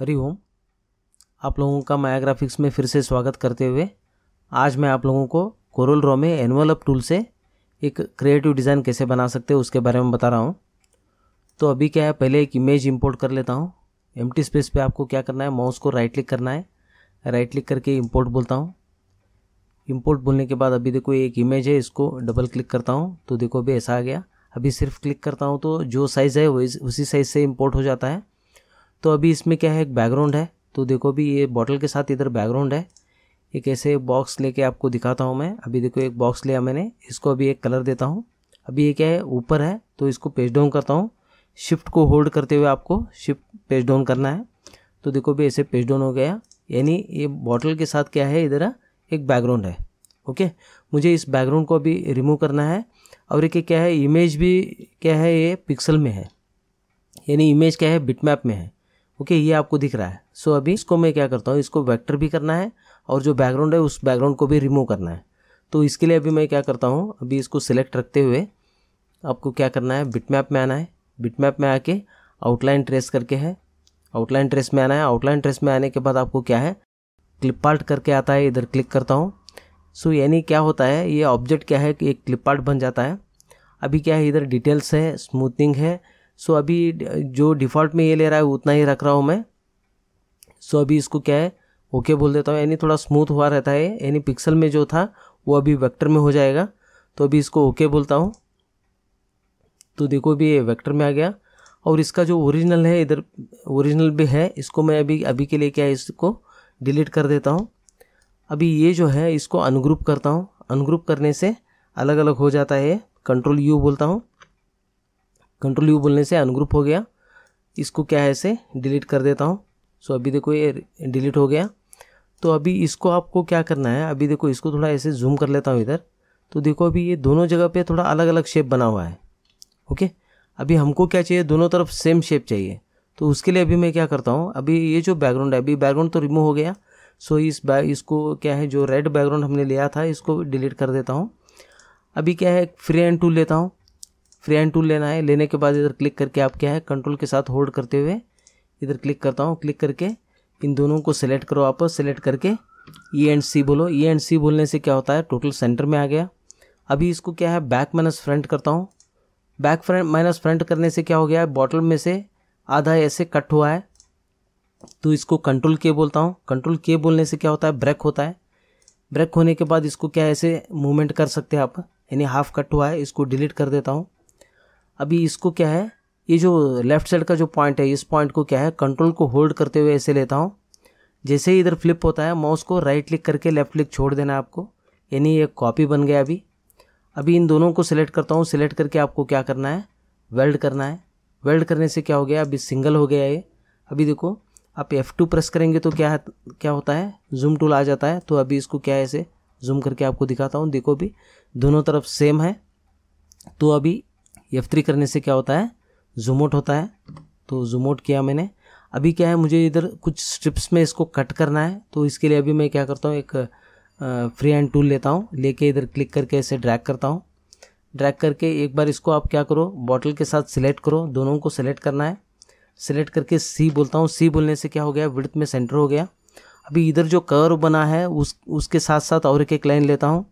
हरी ओम आप लोगों का माया ग्राफिक्स में फिर से स्वागत करते हुए आज मैं आप लोगों को कोरल रॉ में एनुअल अप टूल से एक क्रिएटिव डिज़ाइन कैसे बना सकते हैं उसके बारे में बता रहा हूँ तो अभी क्या है पहले एक इमेज इंपोर्ट कर लेता हूँ एम स्पेस पे आपको क्या करना है माउस को राइट क्लिक करना है राइट क्लिक करके इम्पोर्ट बोलता हूँ इम्पोर्ट बोलने के बाद अभी देखो एक इमेज है इसको डबल क्लिक करता हूँ तो देखो अभी ऐसा आ गया अभी सिर्फ क्लिक करता हूँ तो जो साइज़ है वही उसी साइज़ से इम्पोर्ट हो जाता है तो अभी इसमें क्या है एक बैकग्राउंड है तो देखो भी ये बॉटल के साथ इधर बैकग्राउंड है एक ऐसे बॉक्स लेके आपको दिखाता हूँ मैं अभी देखो एक बॉक्स लिया मैंने इसको अभी एक कलर देता हूँ अभी ये क्या है ऊपर है तो इसको पेज डाउन करता हूँ शिफ्ट को होल्ड करते हुए आपको शिफ्ट पेज डाउन करना है तो देखो भी ऐसे पेज डाउन हो गया यानी ये बॉटल के साथ क्या है इधर एक बैकग्राउंड है ओके मुझे इस बैकग्राउंड को अभी रिमूव करना है और एक क्या है इमेज भी क्या है ये पिक्सल में है यानी इमेज क्या है बिटमैप में है ओके ये आपको दिख रहा है सो so, अभी इसको मैं क्या करता हूँ इसको वैक्टर भी करना है और जो बैकग्राउंड है उस बैकग्राउंड को भी रिमूव करना है तो इसके लिए अभी मैं क्या करता हूँ अभी इसको सिलेक्ट रखते हुए आपको क्या करना है बिट मैप में आना है बिट मैप में आके आउटलाइन ट्रेस करके है आउटलाइन ट्रेस में आना है आउटलाइन ट्रेस में आने के बाद आपको क्या है क्लिप पार्ट करके आता है इधर क्लिक करता हूँ सो so, यानी क्या होता है ये ऑब्जेक्ट क्या है कि एक क्लिप पार्ट बन जाता है अभी क्या है इधर डिटेल्स है स्मूथनिंग है सो अभी जो डिफ़ॉल्ट में ये ले रहा है उतना ही रख रहा हूँ मैं सो अभी इसको क्या है ओके बोल देता हूँ यानी थोड़ा स्मूथ हुआ रहता है यानी पिक्सल में जो था वो अभी वेक्टर में हो जाएगा तो अभी इसको ओके बोलता हूँ तो देखो अभी ये वेक्टर में आ गया और इसका जो ओरिजिनल है इधर ओरिजिनल भी है इसको मैं अभी अभी के लिए क्या है इसको डिलीट कर देता हूँ अभी ये जो है इसको अनग्रुप करता हूँ अनग्रुप करने से अलग अलग हो जाता है कंट्रोल यू बोलता हूँ कंट्रोल यू बोलने से अनग्रुप हो गया इसको क्या है इसे डिलीट कर देता हूँ सो अभी देखो ये डिलीट हो गया तो अभी इसको आपको क्या करना है अभी देखो इसको थोड़ा ऐसे जूम कर लेता हूँ इधर तो देखो अभी ये दोनों जगह पे थोड़ा अलग अलग शेप बना हुआ है ओके अभी हमको क्या चाहिए दोनों तरफ सेम शेप चाहिए तो उसके लिए अभी मैं क्या करता हूँ अभी ये जो बैकग्राउंड है अभी बैकग्राउंड तो रिमूव हो गया सो इस इसको क्या है जो रेड बैकग्राउंड हमने लिया था इसको डिलीट कर देता हूँ अभी क्या है फ्री एंड टूल लेता हूँ फ्री हैंड टूल लेना है लेने के बाद इधर क्लिक करके आप क्या है कंट्रोल के साथ होल्ड करते हुए इधर क्लिक करता हूँ क्लिक करके इन दोनों को सेलेक्ट करो आप सेलेक्ट करके ई एंड सी बोलो ई एंड सी बोलने से क्या होता है टोटल सेंटर में आ गया अभी इसको क्या है बैक माइनस फ्रंट करता हूँ बैक फ्रंट माइनस फ्रंट करने से क्या हो गया है बॉटल में से आधा ऐसे कट हुआ है तो इसको कंट्रोल के बोलता हूँ कंट्रोल के बोलने से क्या होता है ब्रेक होता है ब्रेक होने के बाद इसको क्या ऐसे मूवमेंट कर सकते हैं आप यानी हाफ कट हुआ है इसको डिलीट कर देता हूँ अभी इसको क्या है ये जो लेफ्ट साइड का जो पॉइंट है इस पॉइंट को क्या है कंट्रोल को होल्ड करते हुए ऐसे लेता हूँ जैसे ही इधर फ्लिप होता है माउस को राइट क्लिक करके लेफ्ट क्लिक छोड़ देना है आपको यानी ये कॉपी बन गया अभी अभी इन दोनों को सिलेक्ट करता हूँ सिलेक्ट करके आपको क्या करना है वेल्ड करना है वेल्ड करने से क्या हो गया अभी सिंगल हो गया ये अभी देखो आप F2 प्रेस करेंगे तो क्या क्या होता है जूम टूल आ जाता है तो अभी इसको क्या है ऐसे जूम करके आपको दिखाता हूँ देखो अभी दोनों तरफ सेम है तो अभी एफ थ्री करने से क्या होता है जूमोट होता है तो जूमोट किया मैंने अभी क्या है मुझे इधर कुछ स्ट्रिप्स में इसको कट करना है तो इसके लिए अभी मैं क्या करता हूँ एक फ्री हैंड टूल लेता हूँ लेके इधर क्लिक करके ऐसे ड्रैग करता हूँ ड्रैग करके एक बार इसको आप क्या करो बॉटल के साथ सिलेक्ट करो दोनों को सिलेक्ट करना है सिलेक्ट करके सी बोलता हूँ सी बोलने से क्या हो गया विड्थ में सेंटर हो गया अभी इधर जो कर्व बना है उस उसके साथ साथ और एक एक लाइन लेता हूँ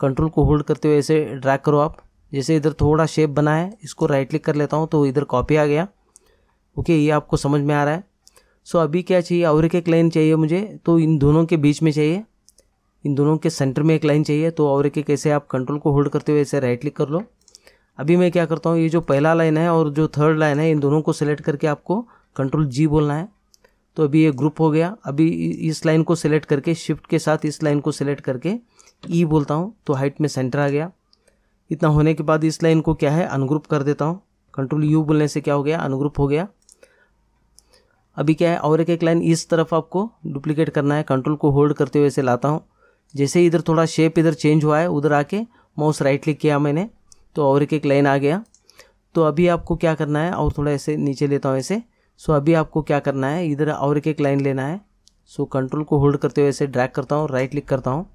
कंट्रोल को होल्ड करते हुए ऐसे ड्रैग करो आप जैसे इधर थोड़ा शेप बना है इसको राइट क्लिक कर लेता हूँ तो इधर कॉपी आ गया ओके ये आपको समझ में आ रहा है सो अभी क्या चाहिए और एक लाइन चाहिए मुझे तो इन दोनों के बीच में चाहिए इन दोनों के सेंटर में एक लाइन चाहिए तो और एक कैसे आप कंट्रोल को होल्ड करते हुए ऐसे राइट क्लिक कर लो अभी मैं क्या करता हूँ ये जो पहला लाइन है और जो थर्ड लाइन है इन दोनों को सिलेक्ट करके आपको कंट्रोल जी बोलना है तो अभी ये ग्रुप हो गया अभी इस लाइन को सिलेक्ट करके शिफ्ट के साथ इस लाइन को सिलेक्ट करके ई e बोलता हूँ तो हाइट में सेंटर आ गया इतना होने के बाद इस लाइन को क्या है अनग्रुप कर देता हूँ कंट्रोल यू बोलने से क्या हो गया अनग्रुप हो गया अभी क्या है और एक एक लाइन इस तरफ आपको डुप्लीकेट करना है कंट्रोल को होल्ड करते हुए इसे लाता हूँ जैसे इधर थोड़ा शेप इधर चेंज हुआ है उधर आके माउस राइट क्लिक किया मैंने तो और एक एक लाइन आ गया तो अभी आपको क्या करना है और थोड़ा ऐसे नीचे लेता हूँ ऐसे सो अभी आपको क्या करना है इधर और एक एक लाइन लेना है सो कंट्रोल को होल्ड करते हुए ऐसे ड्रैग करता हूँ राइट क्लिक करता हूँ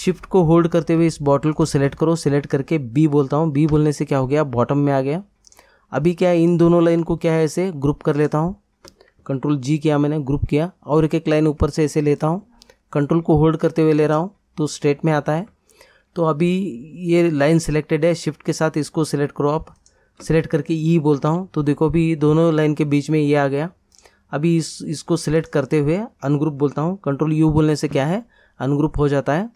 शिफ्ट को होल्ड करते हुए इस बॉटल को सिलेक्ट करो सिलेक्ट करके बी बोलता हूँ बी बोलने से क्या हो गया बॉटम में आ गया अभी क्या है इन दोनों लाइन को क्या है ऐसे ग्रुप कर लेता हूँ कंट्रोल जी किया मैंने ग्रुप किया और एक एक लाइन ऊपर से ऐसे लेता हूँ कंट्रोल को होल्ड करते हुए ले रहा हूँ तो स्ट्रेट में आता है तो अभी ये लाइन सिलेक्टेड है शिफ्ट के साथ इसको सिलेक्ट करो आप सिलेक्ट करके ई e बोलता हूँ तो देखो अभी दोनों लाइन के बीच में ये आ गया अभी इस इसको सिलेक्ट करते हुए अनग्रुप बोलता हूँ कंट्रोल यू बोलने से क्या है अनग्रुप हो जाता है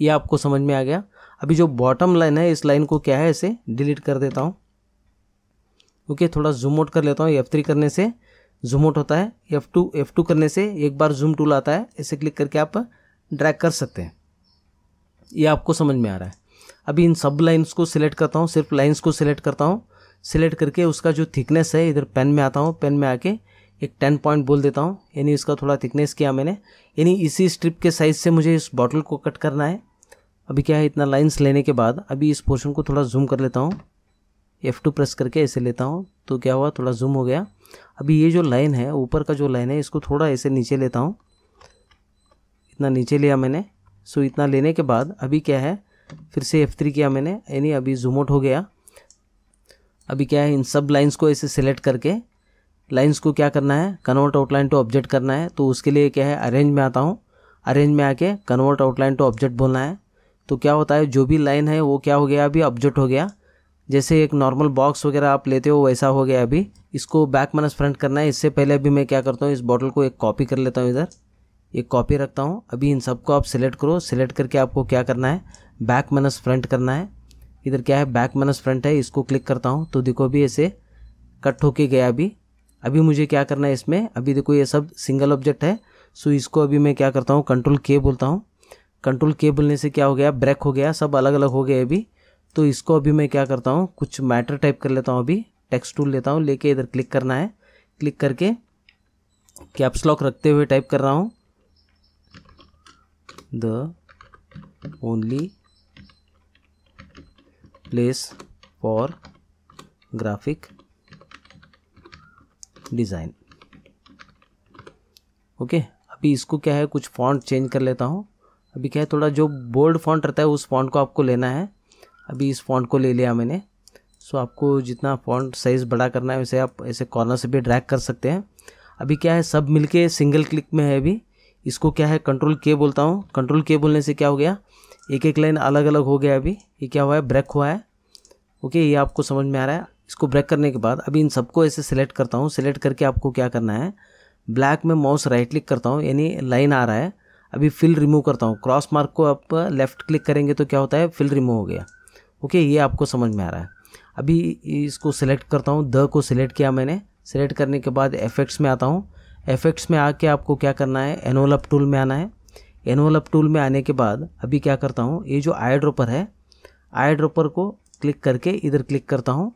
ये आपको समझ में आ गया अभी जो बॉटम लाइन है इस लाइन को क्या है इसे डिलीट कर देता हूँ ओके okay, थोड़ा जूम आउट कर लेता हूँ एफ थ्री करने से जूम आउट होता है एफ टू एफ टू करने से एक बार जूम टूल आता है इसे क्लिक करके आप ड्रैग कर सकते हैं ये आपको समझ में आ रहा है अभी इन सब लाइन्स को सिलेक्ट करता हूँ सिर्फ लाइन्स को सिलेक्ट करता हूँ सिलेक्ट करके उसका जो थिकनेस है इधर पेन में आता हूँ पेन में आके एक टेन पॉइंट बोल देता हूँ यानी इसका थोड़ा थिकनेस किया मैंने यानी इसी स्ट्रिप के साइज़ से मुझे इस बॉटल को कट करना है अभी क्या है इतना लाइन्स लेने के बाद अभी इस पोर्शन को थोड़ा जूम कर लेता हूँ एफ़ टू प्रेस करके ऐसे लेता हूँ तो क्या हुआ थोड़ा जूम हो गया अभी ये जो लाइन है ऊपर का जो लाइन है इसको थोड़ा ऐसे नीचे लेता हूँ इतना नीचे लिया मैंने सो इतना लेने के बाद अभी क्या है फिर से एफ़ थ्री किया मैंने यानी अभी जूमआउट हो गया अभी क्या है इन सब लाइंस को ऐसे सेलेक्ट करके लाइन्स को क्या करना है कन्वर्ट आउटलाइन टू ऑब्जेक्ट करना है तो उसके लिए क्या है अरेंज में आता हूँ अरेंज में आके कन्वर्ट आउटलाइन टू ऑब्जेक्ट बोलना है तो क्या होता है जो भी लाइन है वो क्या हो गया अभी ऑब्जेक्ट हो गया जैसे एक नॉर्मल बॉक्स वगैरह आप लेते हो वैसा हो गया अभी इसको बैक माइनस फ्रंट करना है इससे पहले अभी मैं क्या करता हूँ इस बॉटल को एक कॉपी कर लेता हूँ इधर एक कॉपी रखता हूँ अभी इन सबको आप सिलेक्ट करो सिलेक्ट करके आपको क्या करना है बैक माइनस फ्रंट करना है इधर क्या है बैक माइनस फ्रंट है इसको क्लिक करता हूँ तो देखो अभी ऐसे कट होके गया अभी अभी मुझे क्या करना है इसमें अभी देखो ये सब सिंगल ऑब्जेक्ट है सो इसको अभी मैं क्या करता हूँ कंट्रोल के बोलता हूँ कंट्रोल के बोलने से क्या हो गया ब्रेक हो गया सब अलग अलग हो गए अभी तो इसको अभी मैं क्या करता हूँ कुछ मैटर टाइप कर लेता हूँ अभी टेक्स्ट टूल लेता हूँ लेके इधर क्लिक करना है क्लिक करके कैप्स लॉक रखते हुए टाइप कर रहा हूँ the only place for graphic design okay अभी इसको क्या है कुछ फॉन्ट चेंज कर लेता हूँ अभी क्या है थोड़ा जो बोल्ड फॉन्ट रहता है उस फॉन्ट को आपको लेना है अभी इस फॉन्ट को ले लिया मैंने सो आपको जितना फॉन्ट साइज़ बड़ा करना है वैसे आप ऐसे कॉर्नर से भी ड्रैग कर सकते हैं अभी क्या है सब मिलके सिंगल क्लिक में है अभी इसको क्या है कंट्रोल के बोलता हूँ कंट्रोल के बोलने से क्या हो गया एक एक लाइन अलग अलग हो गया अभी ये क्या हुआ है ब्रेक हुआ है ओके ये आपको समझ में आ रहा है इसको ब्रेक करने के बाद अभी इन सबको ऐसे सिलेक्ट करता हूँ सिलेक्ट करके आपको क्या करना है ब्लैक में माउस राइट क्लिक करता हूँ यानी लाइन आ रहा है अभी फिल रिमूव करता हूँ क्रॉस मार्क को आप लेफ़्ट क्लिक करेंगे तो क्या होता है फिल रिमूव हो गया ओके ये आपको समझ में आ रहा है अभी इसको सिलेक्ट करता हूँ द को सिलेक्ट किया मैंने सिलेक्ट करने के बाद एफेक्ट्स में आता हूँ एफेक्ट्स में आके आपको क्या करना है एनोलप टूल में आना है एनोलप टूल में आने के बाद अभी क्या करता हूँ ये जो आई ड्रॉपर है आई ड्रॉपर को क्लिक करके इधर क्लिक करता हूँ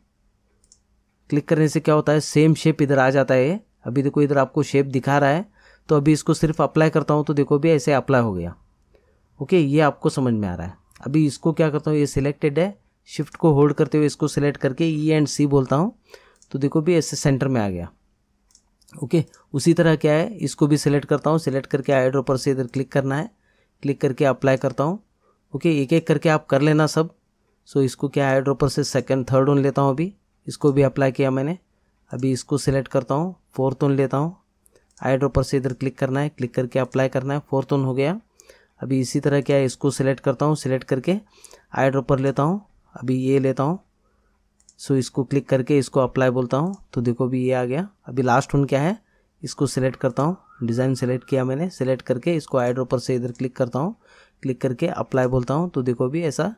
क्लिक करने से क्या होता है सेम शेप इधर आ जाता है अभी देखो इधर आपको शेप दिखा रहा है तो अभी इसको सिर्फ अप्लाई करता हूँ तो देखो भी ऐसे अप्लाई हो गया ओके ये आपको समझ में आ रहा है अभी इसको क्या करता हूँ ये सिलेक्टेड है शिफ्ट को होल्ड करते हुए इसको सिलेक्ट करके ई एंड सी बोलता हूँ तो देखो भी ऐसे सेंटर में आ गया ओके उसी तरह क्या है इसको भी सिलेक्ट करता हूँ सिलेक्ट करके आई ड्रोपर से इधर क्लिक करना है क्लिक करके अप्लाई करता हूँ ओके एक एक करके आप कर लेना सब सो इसको क्या आई ड्रोपर से सेकेंड थर्ड ऑन लेता हूँ अभी इसको भी अप्लाई किया मैंने अभी इसको सिलेक्ट करता हूँ फोर्थन लेता हूँ आई ड्रॉपर से इधर क्लिक करना है क्लिक करके अप्लाई करना है फोर्थन हो गया अभी इसी तरह क्या है इसको सिलेक्ट करता हूँ सिलेक्ट करके आई ड्रॉपर लेता हूँ अभी ये लेता हूँ सो इसको क्लिक करके इसको अप्लाई बोलता हूँ तो देखो भी ये आ गया अभी लास्ट टोन क्या है इसको सिलेक्ट करता हूँ डिज़ाइन सेलेक्ट किया मैंने सेलेक्ट करके इसको आई ड्रॉपर से इधर क्लिक करता हूँ क्लिक करके अप्लाई बोलता हूँ तो देखो भी ऐसा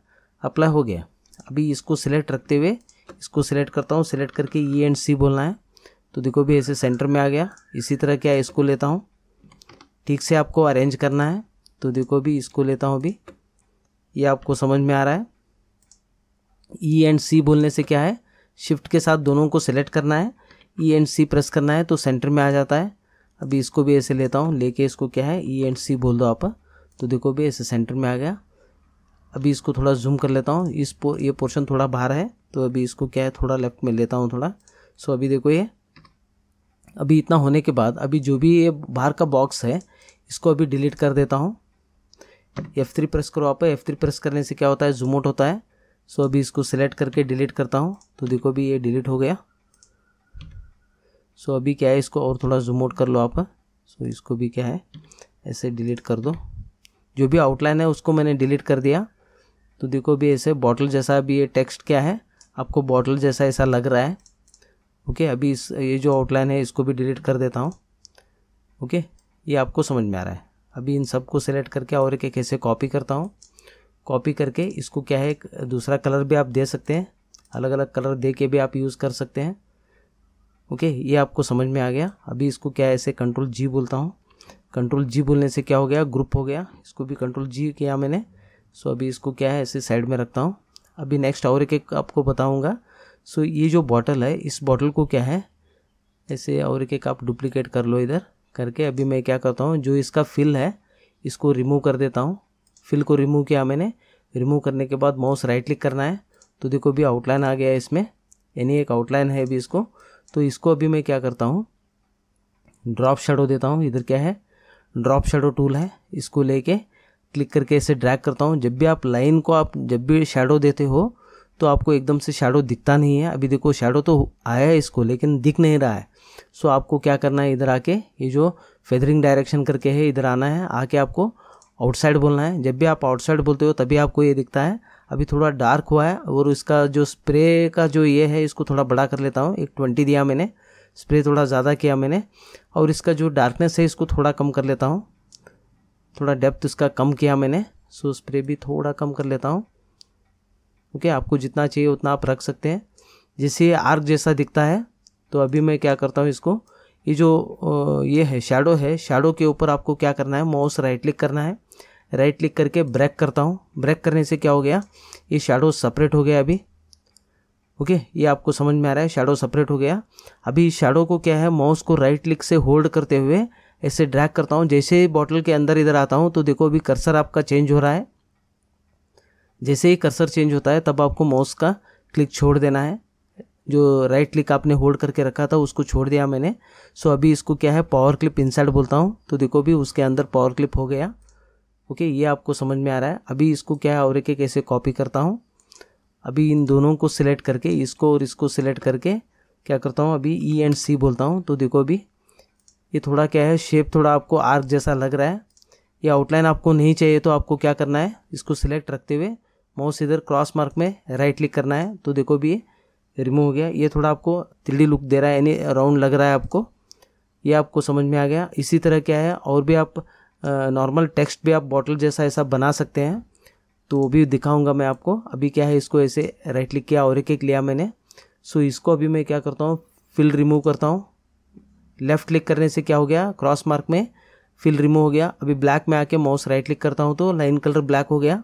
अप्लाई हो गया अभी इसको सिलेक्ट रखते हुए इसको सिलेक्ट करता हूँ सिलेक्ट करके ई एंड सी बोलना है तो देखो भी ऐसे सेंटर में आ गया इसी तरह क्या इसको लेता हूँ ठीक से आपको अरेंज करना है तो देखो भी इसको लेता हूँ अभी ये आपको समझ में आ रहा है ई एंड सी बोलने से क्या है शिफ्ट के साथ दोनों को सिलेक्ट करना है ई एंड सी प्रेस करना है तो सेंटर में आ जाता है अभी इसको भी ऐसे लेता हूँ लेके इसको क्या है ई एंड सी बोल दो आप तो देखो भी ऐसे सेंटर में आ गया अभी इसको थोड़ा जूम कर लेता हूँ इस पो, ये पोर्शन थोड़ा बाहर है तो अभी इसको क्या है थोड़ा लेफ्ट में लेता हूँ थोड़ा सो अभी देखो ये अभी इतना होने के बाद अभी जो भी ये बाहर का बॉक्स है इसको अभी डिलीट कर देता हूँ एफ थ्री प्रेस करो आप एफ थ्री प्रेस करने से क्या होता है जूमआउट होता है सो अभी इसको सेलेक्ट करके डिलीट करता हूँ तो देखो अभी ये डिलीट हो गया सो अभी क्या है इसको और थोड़ा जूमआउट कर लो आप सो इसको भी क्या है ऐसे डिलीट कर दो जो भी आउटलाइन है उसको मैंने डिलीट कर दिया तो देखो भी ऐसे बॉटल जैसा अभी ये टेक्स्ट क्या है आपको बॉटल जैसा ऐसा लग रहा है ओके अभी इस ये जो आउटलाइन है इसको भी डिलीट कर देता हूँ ओके ये आपको समझ में आ रहा है अभी इन सबको सेलेक्ट करके और एक एक ऐसे कॉपी करता हूँ कॉपी करके इसको क्या है दूसरा कलर भी आप दे सकते हैं अलग अलग कलर दे के भी आप यूज़ कर सकते हैं ओके ये आपको समझ में आ गया अभी इसको क्या ऐसे कंट्रोल जी बोलता हूँ कंट्रोल जी बोलने से क्या हो गया ग्रुप हो गया इसको भी कंट्रोल जी किया मैंने सो अभी इसको क्या है ऐसे साइड में रखता हूँ अभी नेक्स्ट और एक एक आपको बताऊँगा सो ये जो बॉटल है इस बॉटल को क्या है ऐसे और एक एक आप डुप्लीकेट कर लो इधर करके अभी मैं क्या करता हूँ जो इसका फिल है इसको रिमूव कर देता हूँ फिल को रिमूव किया मैंने रिमूव करने के बाद माउस राइट क्लिक करना है तो देखो अभी आउटलाइन आ गया है इसमें यानी एक आउटलाइन है अभी इसको तो इसको अभी मैं क्या करता हूँ ड्रॉप शेडो देता हूँ इधर क्या है ड्रॉप शेडो टूल है इसको लेके क्लिक करके ऐसे ड्रैग करता हूँ जब भी आप लाइन को आप जब भी शेडो देते हो तो आपको एकदम से शेडो दिखता नहीं है अभी देखो शेडो तो आया है इसको लेकिन दिख नहीं रहा है सो आपको क्या करना है इधर आके ये जो फेदरिंग डायरेक्शन करके है इधर आना है आके आपको आउटसाइड बोलना है जब भी आप आउटसाइड बोलते हो तभी आपको ये दिखता है अभी थोड़ा डार्क हुआ है और इसका जो स्प्रे का जो ये है इसको थोड़ा बड़ा कर लेता हूँ एक ट्वेंटी दिया मैंने स्प्रे थोड़ा ज़्यादा किया मैंने और इसका जो डार्कनेस है इसको थोड़ा कम कर लेता हूँ थोड़ा डेप्थ उसका कम किया मैंने सो स्प्रे भी थोड़ा कम कर लेता हूँ ओके आपको जितना चाहिए उतना आप रख सकते हैं जैसे ये आर्क जैसा दिखता है तो अभी मैं क्या करता हूँ इसको ये जो ये है शेडो है शेडो के ऊपर आपको क्या करना है माउस राइट क्लिक करना है राइट क्लिक करके ब्रेक करता हूँ ब्रेक करने से क्या हो गया ये शेडो सेपरेट हो गया अभी ओके ये आपको समझ में आ रहा है शेडो सेपरेट हो गया अभी शेडो को क्या है माउस को राइट क्लिक से होल्ड करते हुए ऐसे ड्रैग करता हूँ जैसे ही बॉटल के अंदर इधर आता हूँ तो देखो अभी कर्सर आपका चेंज हो रहा है जैसे ही कर्सर चेंज होता है तब आपको माउस का क्लिक छोड़ देना है जो राइट क्लिक आपने होल्ड करके रखा था उसको छोड़ दिया मैंने सो अभी इसको क्या है पावर क्लिप इनसाइड बोलता हूँ तो देखो अभी उसके अंदर पावर क्लिप हो गया ओके ये आपको समझ में आ रहा है अभी इसको क्या है और एक कैसे कॉपी करता हूँ अभी इन दोनों को सिलेक्ट करके इसको और इसको सिलेक्ट करके क्या करता हूँ अभी ई एंड सी बोलता हूँ तो देखो अभी ये थोड़ा क्या है शेप थोड़ा आपको आर्क जैसा लग रहा है ये आउटलाइन आपको नहीं चाहिए तो आपको क्या करना है इसको सिलेक्ट रखते हुए माउस इधर क्रॉस मार्क में राइट क्लिक करना है तो देखो भी रिमूव हो गया ये थोड़ा आपको थ्री लुक दे रहा है यानी राउंड लग रहा है आपको ये आपको समझ में आ गया इसी तरह क्या है और भी आप नॉर्मल टेक्स्ट भी आप बॉटल जैसा ऐसा बना सकते हैं तो वो भी दिखाऊंगा मैं आपको अभी क्या है इसको ऐसे राइट क्लिक किया और एक एक लिया मैंने सो इसको अभी मैं क्या करता हूँ फिल रिमूव करता हूँ लेफ़्ट क्लिक करने से क्या हो गया क्रॉस मार्क में फिल रिमूव हो गया अभी ब्लैक में आके माउस राइट क्लिक करता हूँ तो लाइन कलर ब्लैक हो गया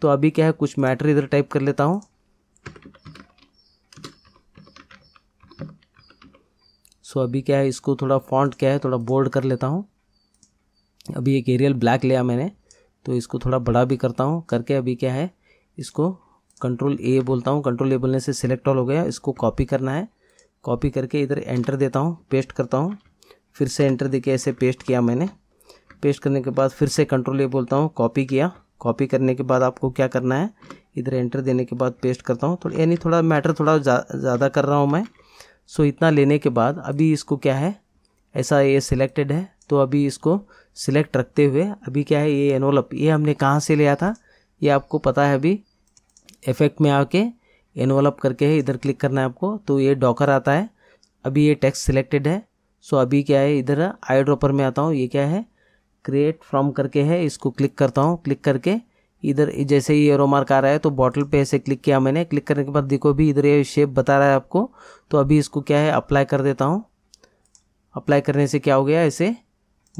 तो अभी क्या है कुछ मैटर इधर टाइप कर लेता हूँ सो अभी क्या है इसको थोड़ा फॉन्ट क्या है थोड़ा बोल्ड कर लेता हूँ अभी एक एरियल ब्लैक लिया मैंने तो इसको थोड़ा बड़ा भी करता हूँ करके अभी क्या है इसको कंट्रोल ए बोलता हूँ कंट्रोल ए बोलने से सिलेक्ट ऑल हो गया इसको कॉपी करना है कॉपी करके इधर एंटर देता हूँ पेस्ट करता हूँ फिर से एंटर दे के ऐसे पेस्ट किया मैंने पेस्ट करने के बाद फिर से कंट्रोल ये बोलता हूँ कॉपी किया कॉपी करने के बाद आपको क्या करना है इधर एंटर देने के बाद पेस्ट करता हूँ तो यानी थोड़ा मैटर थोड़ा ज़्यादा जा, कर रहा हूँ मैं सो इतना लेने के बाद अभी इसको क्या है ऐसा ये सिलेक्टेड है तो अभी इसको सिलेक्ट रखते हुए अभी क्या है ये एनोलप ये हमने कहाँ से लिया था ये आपको पता है अभी इफेक्ट में आके एनवलप करके है इधर क्लिक करना है आपको तो ये डॉकर आता है अभी ये टेक्स्ट सिलेक्टेड है सो अभी क्या है इधर आई ड्रॉपर में आता हूँ ये क्या है क्रिएट फ्रॉम करके है इसको क्लिक करता हूँ क्लिक करके इधर जैसे ही एरो मार्क आ रहा है तो बॉटल पे ऐसे क्लिक किया मैंने क्लिक करने के बाद देखो भी इधर ये शेप बता रहा है आपको तो अभी इसको क्या है अप्लाई कर देता हूँ अप्लाई करने से क्या हो गया ऐसे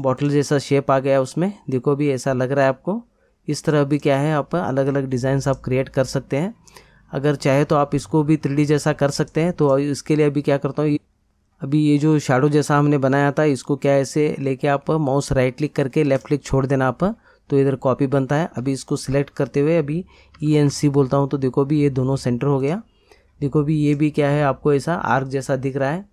बॉटल जैसा शेप आ गया उसमें देखो भी ऐसा लग रहा है आपको इस तरह भी क्या है आप अलग अलग डिज़ाइंस आप क्रिएट कर सकते हैं अगर चाहे तो आप इसको भी थ्री जैसा कर सकते हैं तो इसके लिए अभी क्या करता हूँ अभी ये जो शाडो जैसा हमने बनाया था इसको क्या ऐसे लेके आप माउस राइट क्लिक करके लेफ्ट क्लिक छोड़ देना आप तो इधर कॉपी बनता है अभी इसको सिलेक्ट करते हुए अभी ई एन सी बोलता हूँ तो देखो अभी ये दोनों सेंटर हो गया देखो भी ये भी क्या है आपको ऐसा आर्क जैसा दिख रहा है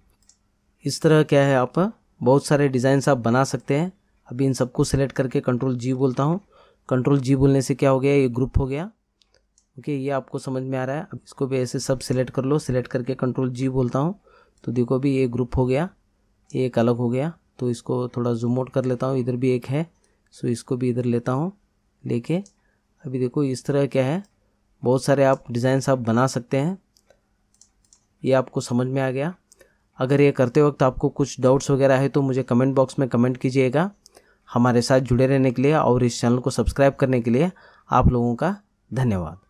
इस तरह क्या है आप बहुत सारे डिज़ाइंस आप बना सकते हैं अभी इन सबको सिलेक्ट करके कंट्रोल जी बोलता हूँ कंट्रोल जी बोलने से क्या हो गया ये ग्रुप हो गया ओके ये आपको समझ में आ रहा है अब इसको भी ऐसे सब सिलेक्ट कर लो सिलेक्ट करके कंट्रोल जी बोलता हूँ तो देखो अभी ये ग्रुप हो गया ये एक अलग हो गया तो इसको थोड़ा जूम आउट कर लेता हूँ इधर भी एक है सो इसको भी इधर लेता हूँ लेके अभी देखो इस तरह क्या है बहुत सारे आप डिज़ाइंस आप बना सकते हैं ये आपको समझ में आ गया अगर ये करते वक्त आपको कुछ डाउट्स वगैरह है तो मुझे कमेंट बॉक्स में कमेंट कीजिएगा हमारे साथ जुड़े रहने के लिए और इस चैनल को सब्सक्राइब करने के लिए आप लोगों का धन्यवाद